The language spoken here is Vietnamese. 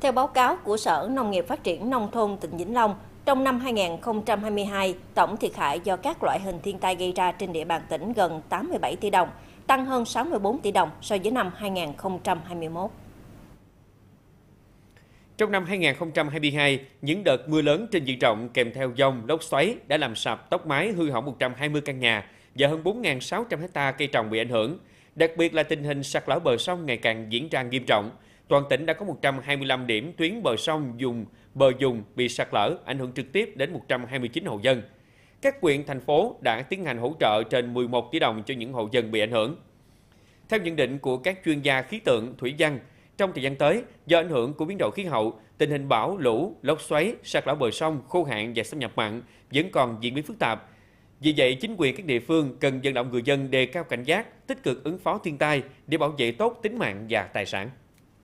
Theo báo cáo của Sở Nông nghiệp Phát triển Nông thôn tỉnh Vĩnh Long, trong năm 2022, tổng thiệt hại do các loại hình thiên tai gây ra trên địa bàn tỉnh gần 87 tỷ đồng, tăng hơn 64 tỷ đồng so với năm 2021. Trong năm 2022, những đợt mưa lớn trên diện rộng kèm theo dông, lốc xoáy đã làm sập tốc mái hư hỏng 120 căn nhà và hơn 4.600 hectare cây trồng bị ảnh hưởng. Đặc biệt là tình hình sạt lở bờ sông ngày càng diễn ra nghiêm trọng, Toàn tỉnh đã có 125 điểm tuyến bờ sông dùng bờ dùng bị sạt lở, ảnh hưởng trực tiếp đến 129 hộ dân. Các quyện, thành phố đã tiến hành hỗ trợ trên 11 tỷ đồng cho những hộ dân bị ảnh hưởng. Theo nhận định của các chuyên gia khí tượng, thủy văn, trong thời gian tới, do ảnh hưởng của biến đổi khí hậu, tình hình bão, lũ, lốc xoáy, sạt lở bờ sông, khô hạn và xâm nhập mặn vẫn còn diễn biến phức tạp. Vì vậy, chính quyền các địa phương cần vận động người dân đề cao cảnh giác, tích cực ứng phó thiên tai để bảo vệ tốt tính mạng và tài sản.